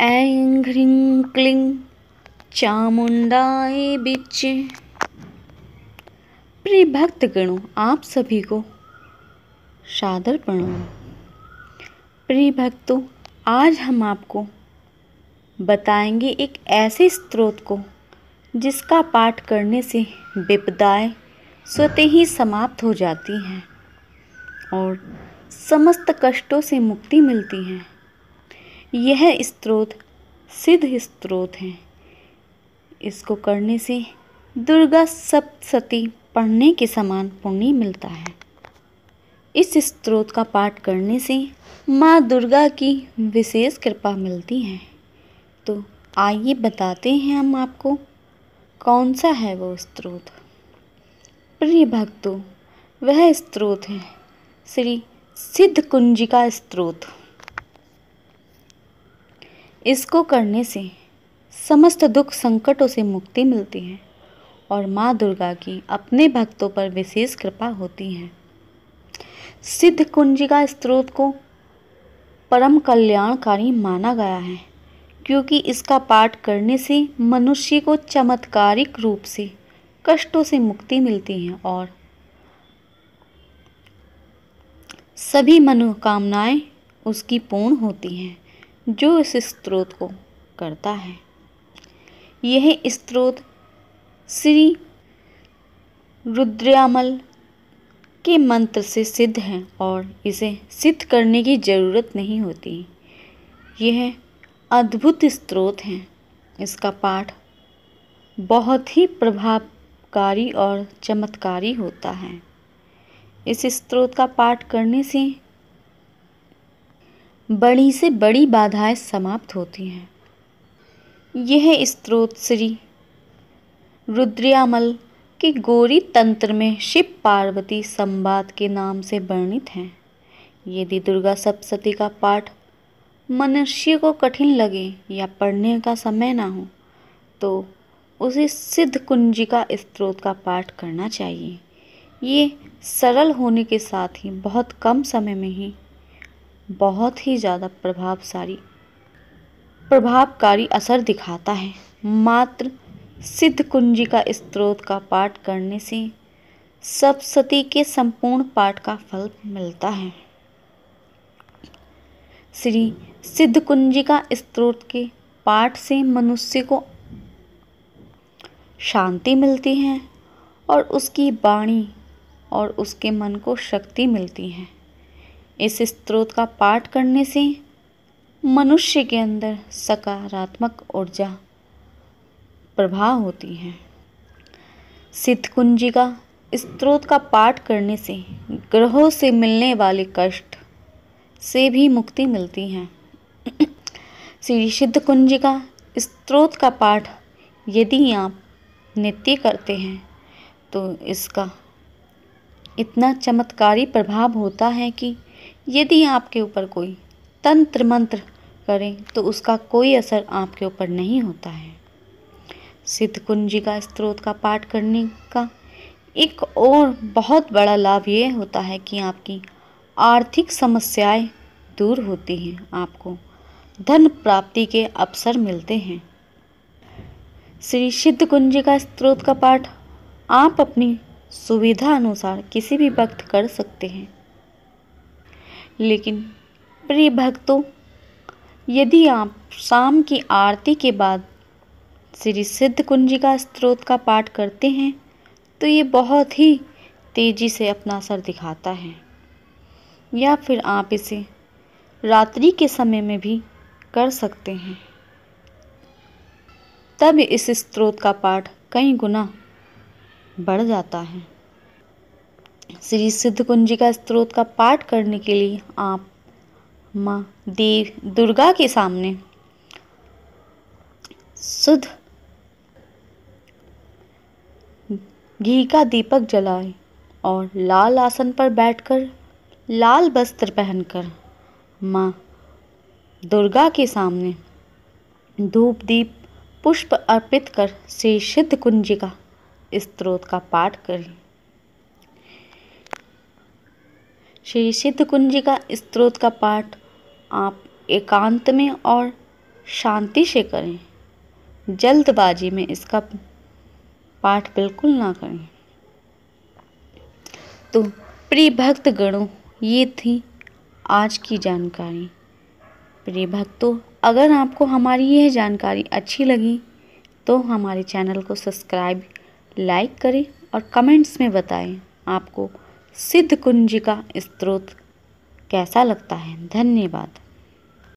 ऐं चामुंडाए बिच प्रिय गणों आप सभी को सादर प्रणाम प्रिय भक्तों आज हम आपको बताएंगे एक ऐसे स्त्रोत को जिसका पाठ करने से विपदाएं स्वतः ही समाप्त हो जाती हैं और समस्त कष्टों से मुक्ति मिलती है यह स्त्रोत सिद्ध स्त्रोत हैं इसको करने से दुर्गा सप्तशती पढ़ने के समान पुण्य मिलता है इस स्त्रोत का पाठ करने से माँ दुर्गा की विशेष कृपा मिलती है तो आइए बताते हैं हम आपको कौन सा है वो स्त्रोत प्रिय भक्तों वह स्त्रोत है श्री सिद्ध कुंजिका स्त्रोत इसको करने से समस्त दुख संकटों से मुक्ति मिलती है और माँ दुर्गा की अपने भक्तों पर विशेष कृपा होती है सिद्ध कुंजिका स्त्रोत को परम कल्याणकारी माना गया है क्योंकि इसका पाठ करने से मनुष्य को चमत्कारिक रूप से कष्टों से मुक्ति मिलती है और सभी मनोकामनाएं उसकी पूर्ण होती हैं जो इस स्त्रोत को करता है यह स्त्रोत श्री रुद्रयामल के मंत्र से सिद्ध है और इसे सिद्ध करने की ज़रूरत नहीं होती यह अद्भुत स्त्रोत है इसका पाठ बहुत ही प्रभावकारी और चमत्कारी होता है इस स्त्रोत का पाठ करने से बड़ी से बड़ी बाधाएं समाप्त होती हैं यह स्त्रोत श्री रुद्रियामल के गोरी तंत्र में शिव पार्वती संवाद के नाम से वर्णित हैं यदि दुर्गा सप्तती का पाठ मनुष्य को कठिन लगे या पढ़ने का समय ना हो तो उसे सिद्ध कुंजी का स्त्रोत का पाठ करना चाहिए ये सरल होने के साथ ही बहुत कम समय में ही बहुत ही ज़्यादा प्रभावशाली प्रभावकारी असर दिखाता है मात्र सिद्ध कुंजी का स्त्रोत का पाठ करने से सप्सती के संपूर्ण पाठ का फल मिलता है श्री सिद्ध कुंजी का स्त्रोत के पाठ से मनुष्य को शांति मिलती है और उसकी वाणी और उसके मन को शक्ति मिलती है इस स्त्रोत का पाठ करने से मनुष्य के अंदर सकारात्मक ऊर्जा प्रभाव होती है सिद्ध कुंजी का स्त्रोत का पाठ करने से ग्रहों से मिलने वाले कष्ट से भी मुक्ति मिलती है श्री सिद्ध कुंजी का स्त्रोत का पाठ यदि आप नित्य करते हैं तो इसका इतना चमत्कारी प्रभाव होता है कि यदि आपके ऊपर कोई तंत्र मंत्र करें तो उसका कोई असर आपके ऊपर नहीं होता है सिद्ध कुंजी का स्त्रोत का पाठ करने का एक और बहुत बड़ा लाभ ये होता है कि आपकी आर्थिक समस्याएं दूर होती हैं आपको धन प्राप्ति के अवसर मिलते हैं श्री सिद्ध कुंजी का स्त्रोत का पाठ आप अपनी सुविधा अनुसार किसी भी वक्त कर सकते हैं लेकिन प्रिय भक्तों यदि आप शाम की आरती के बाद श्री सिद्ध कुंजिका स्त्रोत का पाठ करते हैं तो ये बहुत ही तेज़ी से अपना असर दिखाता है या फिर आप इसे रात्रि के समय में भी कर सकते हैं तब इस स्त्रोत का पाठ कई गुना बढ़ जाता है श्री सिद्ध कुंजिका स्त्रोत का पाठ करने के लिए आप माँ देव दुर्गा के सामने शुद्ध घी का दीपक जलाएं और लाल आसन पर बैठकर लाल वस्त्र पहनकर माँ दुर्गा के सामने धूप दीप पुष्प अर्पित कर श्री सिद्ध कुंजिका स्त्रोत का पाठ करें श्री सिद्ध का स्त्रोत का पाठ आप एकांत में और शांति से करें जल्दबाजी में इसका पाठ बिल्कुल ना करें तो प्रिय भक्त गणों ये थी आज की जानकारी प्रिय भक्तों अगर आपको हमारी यह जानकारी अच्छी लगी तो हमारे चैनल को सब्सक्राइब लाइक करें और कमेंट्स में बताएं आपको सिद्ध कुंजिका स्त्रोत कैसा लगता है धन्यवाद